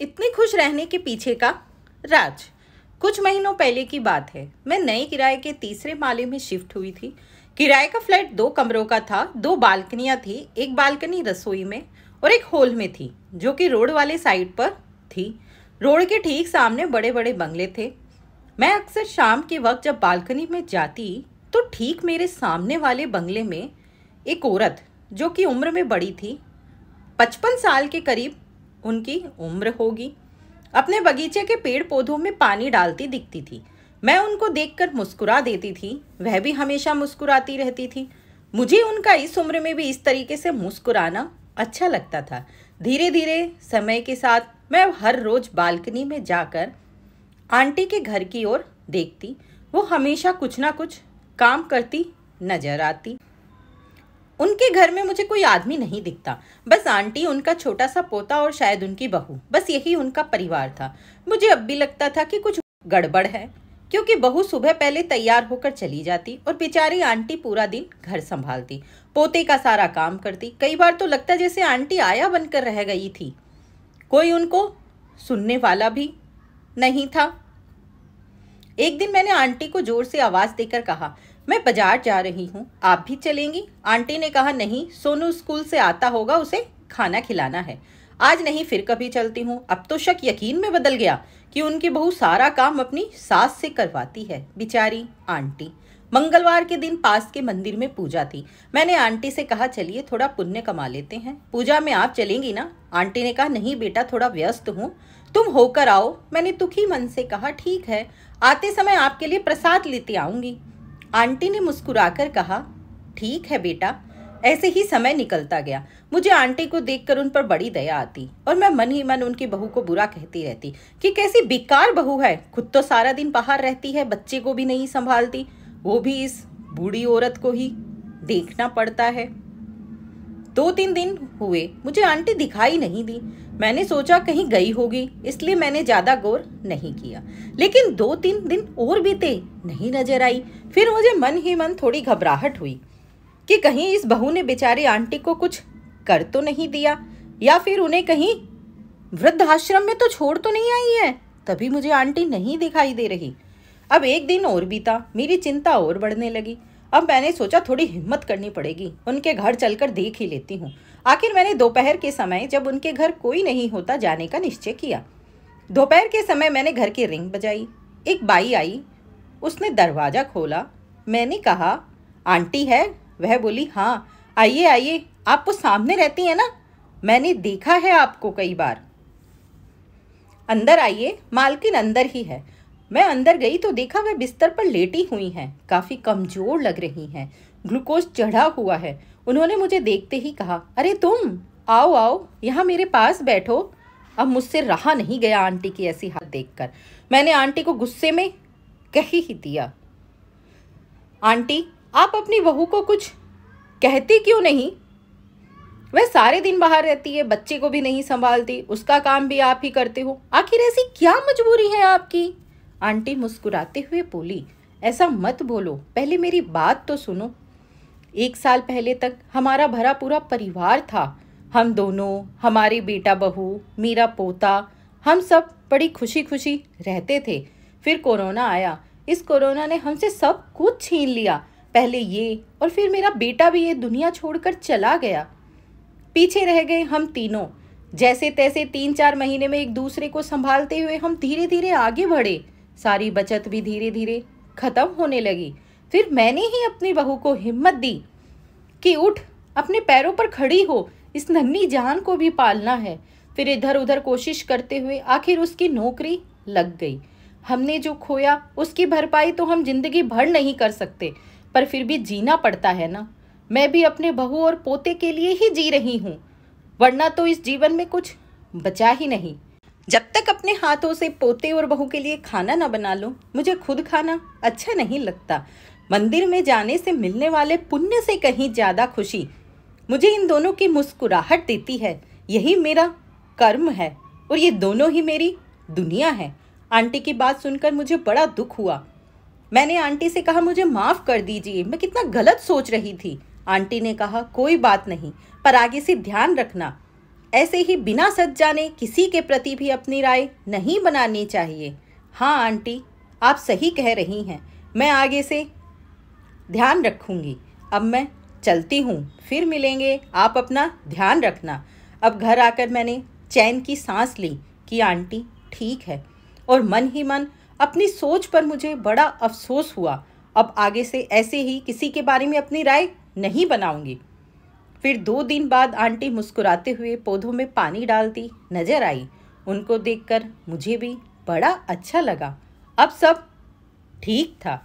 इतने खुश रहने के पीछे का राज कुछ महीनों पहले की बात है मैं नए किराए के तीसरे माले में शिफ्ट हुई थी किराए का फ्लैट दो कमरों का था दो बालकनियाँ थी एक बालकनी रसोई में और एक हॉल में थी जो कि रोड वाले साइड पर थी रोड के ठीक सामने बड़े बड़े बंगले थे मैं अक्सर शाम के वक्त जब बालकनी में जाती तो ठीक मेरे सामने वाले बंगले में एक औरत जो कि उम्र में बड़ी थी पचपन साल के करीब उनकी उम्र होगी अपने बगीचे के पेड़ पौधों में पानी डालती दिखती थी मैं उनको देखकर मुस्कुरा देती थी वह भी हमेशा मुस्कुराती रहती थी मुझे उनका इस उम्र में भी इस तरीके से मुस्कुराना अच्छा लगता था धीरे धीरे समय के साथ मैं हर रोज बालकनी में जाकर आंटी के घर की ओर देखती वो हमेशा कुछ ना कुछ काम करती नजर आती उनके घर में मुझे कोई आदमी नहीं दिखता बस आंटी उनका छोटा सा पोता और शायद उनकी बहू बस यही उनका परिवार था मुझे अब भी लगता था कि कुछ गड़बड़ है क्योंकि बहू सुबह पहले तैयार होकर चली जाती और बेचारी आंटी पूरा दिन घर संभालती पोते का सारा काम करती कई बार तो लगता जैसे आंटी आया बनकर रह गई थी कोई उनको सुनने वाला भी नहीं था एक दिन मैंने आंटी को जोर से आवाज़ देकर कहा मैं बाजार जा रही हूँ आप भी चलेंगी आंटी ने कहा नहीं सोनू स्कूल से आता होगा उसे खाना खिलाना है आज नहीं फिर कभी चलती हूँ अब तो शक यकीन में बदल गया कि उनकी बहू सारा काम अपनी सास से करवाती है बिचारी आंटी मंगलवार के दिन पास के मंदिर में पूजा थी मैंने आंटी से कहा चलिए थोड़ा पुण्य कमा लेते हैं पूजा में आप चलेंगी ना आंटी ने कहा नहीं बेटा थोड़ा व्यस्त हूँ तुम होकर आओ मैंने दुखी मन से कहा ठीक है आते समय आपके लिए प्रसाद लेते आऊंगी आंटी ने मुस्कुराकर कहा ठीक है बेटा ऐसे ही समय निकलता गया मुझे आंटी को देखकर उन पर बड़ी दया आती और मैं मन ही मन उनकी बहू को बुरा कहती रहती कि कैसी बेकार बहू है खुद तो सारा दिन बाहर रहती है बच्चे को भी नहीं संभालती वो भी इस बूढ़ी औरत को ही देखना पड़ता है दो तीन दिन हुए मुझे आंटी दिखाई नहीं दी मैंने सोचा कहीं गई होगी इसलिए मैंने ज़्यादा गौर नहीं किया लेकिन दो तीन दिन और बीते नहीं नजर आई फिर मुझे मन ही मन थोड़ी घबराहट हुई कि कहीं इस बहू ने बेचारी आंटी को कुछ कर तो नहीं दिया या फिर उन्हें कहीं वृद्धाश्रम में तो छोड़ तो नहीं आई है तभी मुझे आंटी नहीं दिखाई दे रही अब एक दिन और बीता मेरी चिंता और बढ़ने लगी अब मैंने सोचा थोड़ी हिम्मत करनी पड़ेगी उनके घर चलकर देख ही लेती हूँ आखिर मैंने दोपहर के समय जब उनके घर कोई नहीं होता जाने का निश्चय किया दोपहर के समय मैंने घर की रिंग बजाई एक बाई आई उसने दरवाज़ा खोला मैंने कहा आंटी है वह बोली हाँ आइए आइए आप तो सामने रहती हैं ना मैंने देखा है आपको कई बार अंदर आइए मालकिन अंदर ही है मैं अंदर गई तो देखा वह बिस्तर पर लेटी हुई हैं काफ़ी कमज़ोर लग रही हैं ग्लूकोज चढ़ा हुआ है उन्होंने मुझे देखते ही कहा अरे तुम आओ आओ यहाँ मेरे पास बैठो अब मुझसे रहा नहीं गया आंटी की ऐसी हाथ देखकर मैंने आंटी को गुस्से में कह ही दिया आंटी आप अपनी बहू को कुछ कहती क्यों नहीं वह सारे दिन बाहर रहती है बच्चे को भी नहीं संभालती उसका काम भी आप ही करते हो आखिर ऐसी क्या मजबूरी है आपकी आंटी मुस्कुराते हुए बोली ऐसा मत बोलो पहले मेरी बात तो सुनो एक साल पहले तक हमारा भरा पूरा परिवार था हम दोनों हमारे बेटा बहू मेरा पोता हम सब बड़ी खुशी खुशी रहते थे फिर कोरोना आया इस कोरोना ने हमसे सब कुछ छीन लिया पहले ये और फिर मेरा बेटा भी ये दुनिया छोड़कर चला गया पीछे रह गए हम तीनों जैसे तैसे तीन चार महीने में एक दूसरे को संभालते हुए हम धीरे धीरे आगे बढ़े सारी बचत भी धीरे धीरे खत्म होने लगी फिर मैंने ही अपनी बहू को हिम्मत दी कि उठ अपने पैरों पर खड़ी हो इस नन्ही जान को भी पालना है फिर इधर उधर कोशिश करते हुए आखिर उसकी नौकरी लग गई हमने जो खोया उसकी भरपाई तो हम जिंदगी भर नहीं कर सकते पर फिर भी जीना पड़ता है ना मैं भी अपने बहू और पोते के लिए ही जी रही हूँ वरना तो इस जीवन में कुछ बचा ही नहीं जब तक अपने हाथों से पोते और बहू के लिए खाना ना बना लो मुझे खुद खाना अच्छा नहीं लगता मंदिर में जाने से मिलने वाले पुण्य से कहीं ज़्यादा खुशी मुझे इन दोनों की मुस्कुराहट देती है यही मेरा कर्म है और ये दोनों ही मेरी दुनिया है आंटी की बात सुनकर मुझे बड़ा दुख हुआ मैंने आंटी से कहा मुझे माफ़ कर दीजिए मैं कितना गलत सोच रही थी आंटी ने कहा कोई बात नहीं पर आगे से ध्यान रखना ऐसे ही बिना सच जाने किसी के प्रति भी अपनी राय नहीं बनानी चाहिए हाँ आंटी आप सही कह रही हैं मैं आगे से ध्यान रखूँगी अब मैं चलती हूँ फिर मिलेंगे आप अपना ध्यान रखना अब घर आकर मैंने चैन की सांस ली कि आंटी ठीक है और मन ही मन अपनी सोच पर मुझे बड़ा अफसोस हुआ अब आगे से ऐसे ही किसी के बारे में अपनी राय नहीं बनाऊंगी फिर दो दिन बाद आंटी मुस्कुराते हुए पौधों में पानी डालती नजर आई उनको देखकर मुझे भी बड़ा अच्छा लगा अब सब ठीक था